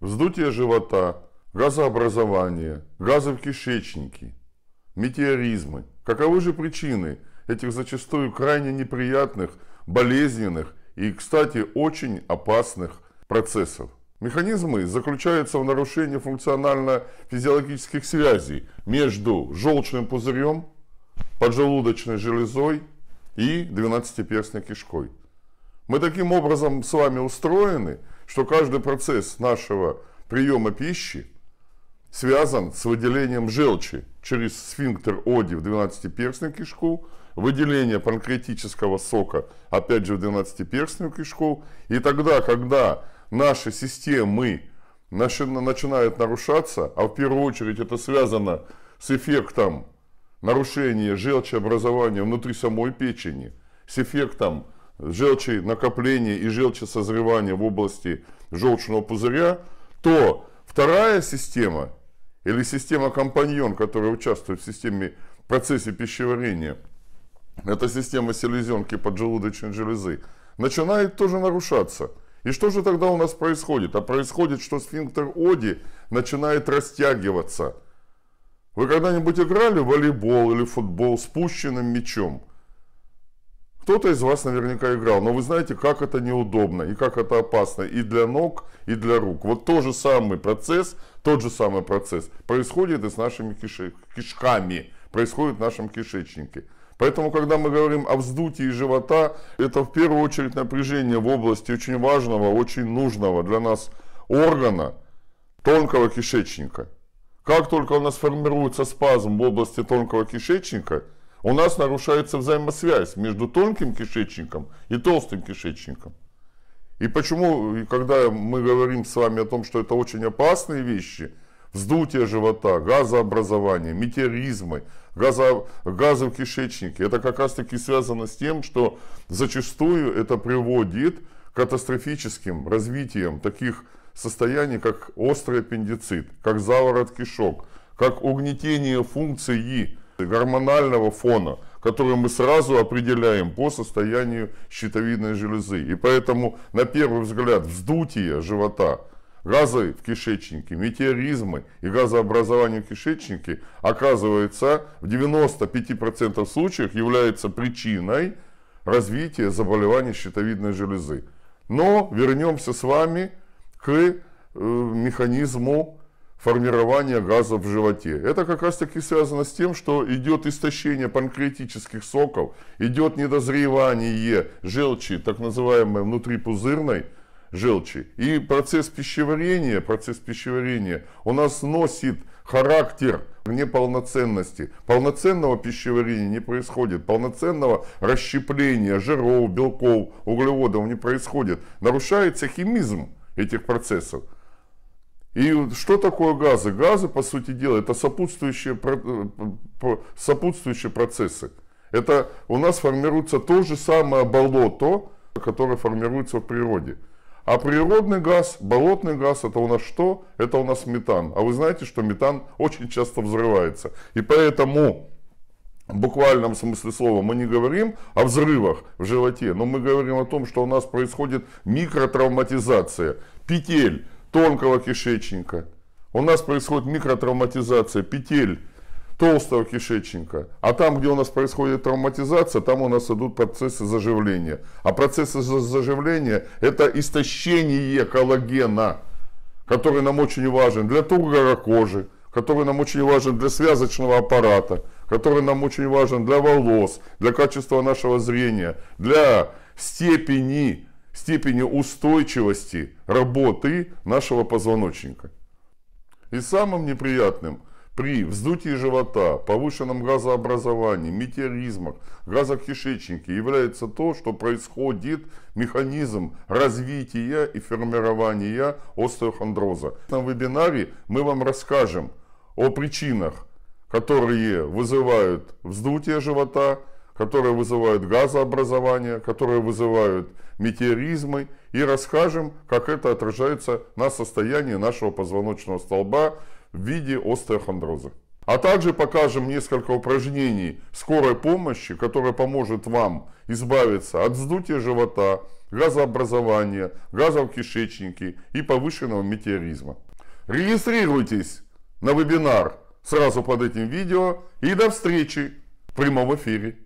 вздутие живота, газообразование, газы в кишечнике, метеоризмы. Каковы же причины этих зачастую крайне неприятных, болезненных и, кстати, очень опасных процессов? Механизмы заключаются в нарушении функционально-физиологических связей между желчным пузырем, поджелудочной железой и двенадцатиперстной кишкой. Мы таким образом с вами устроены, что каждый процесс нашего приема пищи связан с выделением желчи через сфинктер Оди в 12-перстную кишку, выделение панкреатического сока опять же в 12-перстную кишку. И тогда, когда наши системы начинают нарушаться, а в первую очередь это связано с эффектом нарушения желчеобразования внутри самой печени, с эффектом желчи накопления и желчи созревания в области желчного пузыря, то вторая система или система-компаньон, которая участвует в системе в процессе пищеварения, это система селезенки поджелудочной железы, начинает тоже нарушаться. И что же тогда у нас происходит? А происходит, что сфинктер Оди начинает растягиваться. Вы когда-нибудь играли в волейбол или в футбол с пущенным мячом – кто-то из вас наверняка играл, но вы знаете, как это неудобно и как это опасно и для ног, и для рук. Вот тот же самый процесс, тот же самый процесс происходит и с нашими кишками, происходит в нашем кишечнике. Поэтому, когда мы говорим о вздутии живота, это в первую очередь напряжение в области очень важного, очень нужного для нас органа, тонкого кишечника. Как только у нас формируется спазм в области тонкого кишечника – у нас нарушается взаимосвязь между тонким кишечником и толстым кишечником. И почему, когда мы говорим с вами о том, что это очень опасные вещи, вздутие живота, газообразование, метеоризмы, газо, газы в кишечнике, это как раз таки связано с тем, что зачастую это приводит к катастрофическим развитиям таких состояний, как острый аппендицит, как заворот кишок, как угнетение функции гормонального фона, который мы сразу определяем по состоянию щитовидной железы. И поэтому, на первый взгляд, вздутие живота, газы в кишечнике, метеоризмы и газообразование в кишечнике, оказывается, в 95% случаев является причиной развития заболеваний щитовидной железы. Но вернемся с вами к э, механизму формирования газа в животе. Это как раз таки связано с тем, что идет истощение панкреатических соков, идет недозревание желчи, так называемой внутрипузырной желчи. И процесс пищеварения, процесс пищеварения у нас носит характер неполноценности. Полноценного пищеварения не происходит, полноценного расщепления жиров, белков, углеводов не происходит. Нарушается химизм этих процессов. И что такое газы? Газы, по сути дела, это сопутствующие, э, сопутствующие процессы. Это у нас формируется то же самое болото, которое формируется в природе. А природный газ, болотный газ, это у нас что? Это у нас метан. А вы знаете, что метан очень часто взрывается. И поэтому в буквальном смысле слова мы не говорим о взрывах в животе, но мы говорим о том, что у нас происходит микротравматизация. Петель, тонкого кишечника. У нас происходит микротравматизация петель толстого кишечника. А там, где у нас происходит травматизация, там у нас идут процессы заживления. А процессы заживления – это истощение коллагена, который нам очень важен для тургора кожи, который нам очень важен для связочного аппарата, который нам очень важен для волос, для качества нашего зрения, для степени степени устойчивости работы нашего позвоночника. И самым неприятным при вздутии живота, повышенном газообразовании, метеоризмах, газах газокишечнике является то, что происходит механизм развития и формирования остеохондроза. На вебинаре мы вам расскажем о причинах, которые вызывают вздутие живота, которые вызывают газообразование, которые вызывают метеоризмы, и расскажем, как это отражается на состоянии нашего позвоночного столба в виде остеохондроза. А также покажем несколько упражнений скорой помощи, которая поможет вам избавиться от вздутия живота, газообразования, газов в кишечнике и повышенного метеоризма. Регистрируйтесь на вебинар сразу под этим видео и до встречи в прямом эфире.